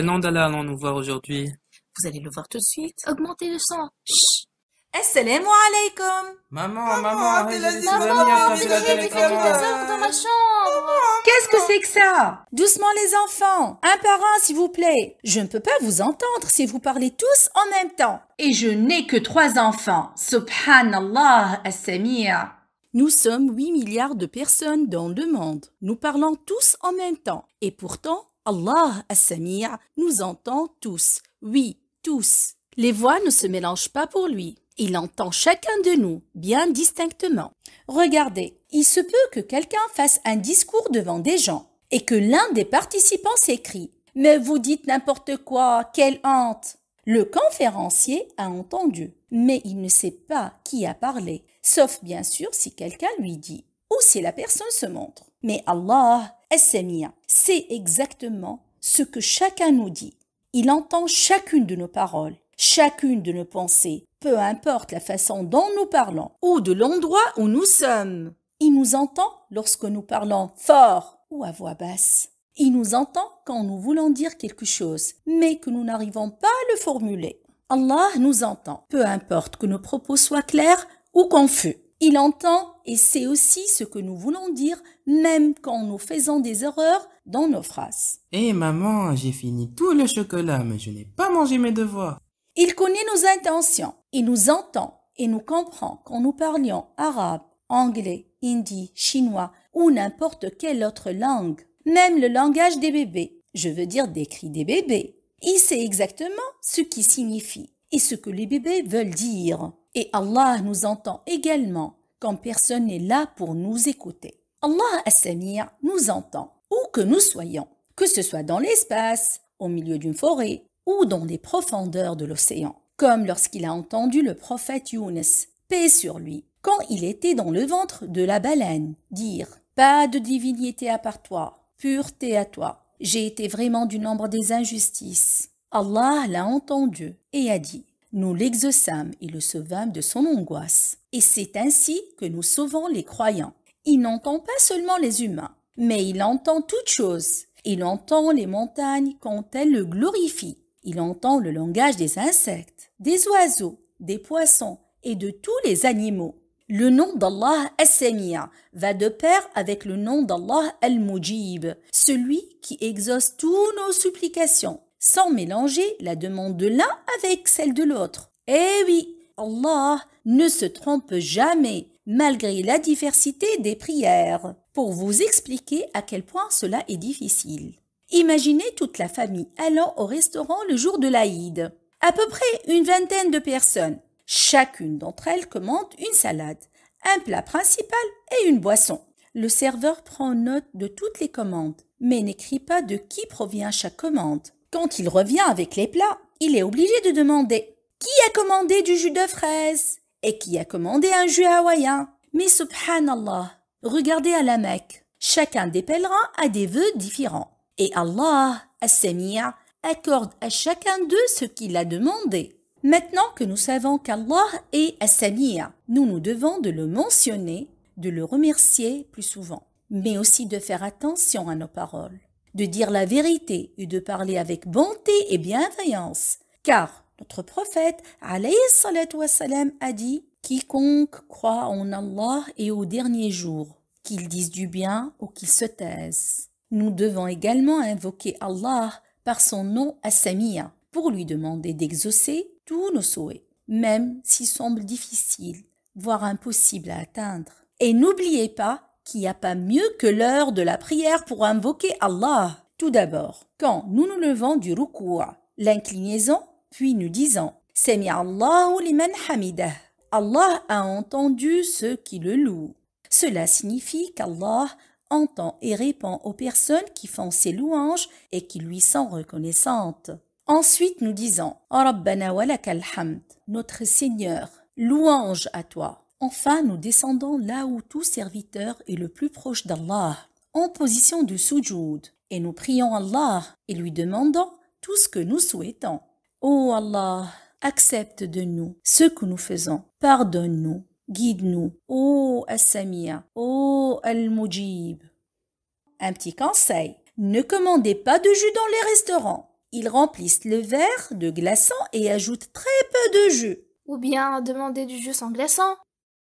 Quel allons-nous voir aujourd'hui Vous allez le voir tout de suite. Augmentez le son. Chut Assalamu alaikum Maman, maman, maman, désordre dans ma chambre Qu'est-ce que c'est que ça Doucement les enfants, un par s'il vous plaît. Je ne peux pas vous entendre si vous parlez tous en même temps. Et je n'ai que trois enfants. Subhanallah, Assamia. Nous sommes 8 milliards de personnes dans le monde. Nous parlons tous en même temps. Et pourtant, Allah as nous entend tous. Oui, tous. Les voix ne se mélangent pas pour lui. Il entend chacun de nous bien distinctement. Regardez, il se peut que quelqu'un fasse un discours devant des gens et que l'un des participants s'écrie Mais vous dites n'importe quoi, quelle honte Le conférencier a entendu, mais il ne sait pas qui a parlé, sauf bien sûr si quelqu'un lui dit ou si la personne se montre mais Allah est' bien, c'est exactement ce que chacun nous dit. Il entend chacune de nos paroles, chacune de nos pensées, peu importe la façon dont nous parlons ou de l'endroit où nous sommes. Il nous entend lorsque nous parlons fort ou à voix basse. Il nous entend quand nous voulons dire quelque chose, mais que nous n'arrivons pas à le formuler. Allah nous entend, peu importe que nos propos soient clairs ou confus. Il entend et c'est aussi ce que nous voulons dire, même quand nous faisons des erreurs dans nos phrases. Eh maman, j'ai fini tout le chocolat, mais je n'ai pas mangé mes devoirs. Il connaît nos intentions, il nous entend et nous comprend quand nous parlions arabe, anglais, hindi, chinois ou n'importe quelle autre langue. Même le langage des bébés, je veux dire des cris des bébés. Il sait exactement ce qui signifie et ce que les bébés veulent dire. Et Allah nous entend également quand personne n'est là pour nous écouter. Allah As-Samir nous entend, où que nous soyons, que ce soit dans l'espace, au milieu d'une forêt ou dans les profondeurs de l'océan, comme lorsqu'il a entendu le prophète Younes, paix sur lui, quand il était dans le ventre de la baleine, dire Pas de divinité à part toi, pureté à toi, j'ai été vraiment du nombre des injustices. Allah l'a entendu et a dit nous l'exaucâmes et le sauvâmes de son angoisse. Et c'est ainsi que nous sauvons les croyants. Il n'entend pas seulement les humains, mais il entend toutes choses. Il entend les montagnes quand elles le glorifient. Il entend le langage des insectes, des oiseaux, des poissons et de tous les animaux. Le nom d'Allah as va de pair avec le nom d'Allah Al-Mujib, celui qui exauce toutes nos supplications sans mélanger la demande de l'un avec celle de l'autre. Eh oui, Allah ne se trompe jamais, malgré la diversité des prières, pour vous expliquer à quel point cela est difficile. Imaginez toute la famille allant au restaurant le jour de l'Aïd. À peu près une vingtaine de personnes. Chacune d'entre elles commande une salade, un plat principal et une boisson. Le serveur prend note de toutes les commandes, mais n'écrit pas de qui provient chaque commande. Quand il revient avec les plats, il est obligé de demander qui a commandé du jus de fraise et qui a commandé un jus hawaïen. Mais subhanallah, regardez à la Mecque, chacun des pèlerins a des vœux différents. Et Allah, as accorde à chacun d'eux ce qu'il a demandé. Maintenant que nous savons qu'Allah est as nous nous devons de le mentionner, de le remercier plus souvent, mais aussi de faire attention à nos paroles de dire la vérité et de parler avec bonté et bienveillance. Car notre prophète, alayhi a dit Quiconque croit en Allah et au dernier jour, qu'il dise du bien ou qu'il se taise. Nous devons également invoquer Allah par son nom Samia pour lui demander d'exaucer tous nos souhaits, même s'ils semblent difficiles, voire impossibles à atteindre. Et n'oubliez pas qu'il n'y a pas mieux que l'heure de la prière pour invoquer Allah. Tout d'abord, quand nous nous levons du ruku'a, l'inclinaison, puis nous disons Semi Allahu liman hamida. Allah a entendu ceux qui le louent. Cela signifie qu'Allah entend et répond aux personnes qui font ses louanges et qui lui sont reconnaissantes. Ensuite, nous disons Rabbana wa hamd, notre Seigneur, louange à toi. Enfin, nous descendons là où tout serviteur est le plus proche d'Allah, en position de sujoud, et nous prions Allah et lui demandons tout ce que nous souhaitons. Ô oh Allah, accepte de nous ce que nous faisons, pardonne-nous, guide-nous. Ô oh as ô oh Al-Mujib. Un petit conseil, ne commandez pas de jus dans les restaurants. Ils remplissent le verre de glaçons et ajoutent très peu de jus. Ou bien demandez du jus sans glaçons.